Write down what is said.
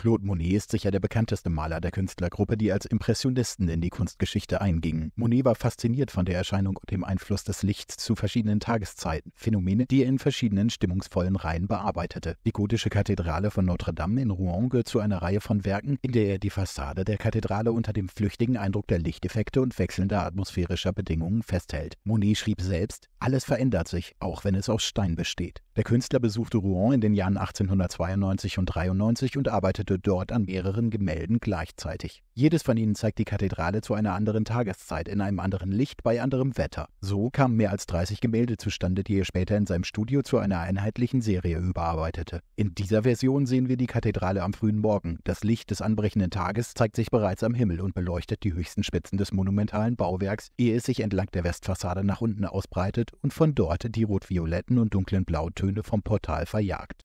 Claude Monet ist sicher der bekannteste Maler der Künstlergruppe, die als Impressionisten in die Kunstgeschichte eingingen. Monet war fasziniert von der Erscheinung und dem Einfluss des Lichts zu verschiedenen Tageszeiten, Phänomene, die er in verschiedenen stimmungsvollen Reihen bearbeitete. Die gotische Kathedrale von Notre Dame in Rouen gehört zu einer Reihe von Werken, in der er die Fassade der Kathedrale unter dem flüchtigen Eindruck der Lichteffekte und wechselnder atmosphärischer Bedingungen festhält. Monet schrieb selbst, alles verändert sich, auch wenn es aus Stein besteht. Der Künstler besuchte Rouen in den Jahren 1892 und 93 und arbeitete dort an mehreren Gemälden gleichzeitig. Jedes von ihnen zeigt die Kathedrale zu einer anderen Tageszeit, in einem anderen Licht, bei anderem Wetter. So kamen mehr als 30 Gemälde zustande, die er später in seinem Studio zu einer einheitlichen Serie überarbeitete. In dieser Version sehen wir die Kathedrale am frühen Morgen. Das Licht des anbrechenden Tages zeigt sich bereits am Himmel und beleuchtet die höchsten Spitzen des monumentalen Bauwerks, ehe es sich entlang der Westfassade nach unten ausbreitet und von dort die rot-violetten und dunklen Blautöne Töne vom Portal verjagt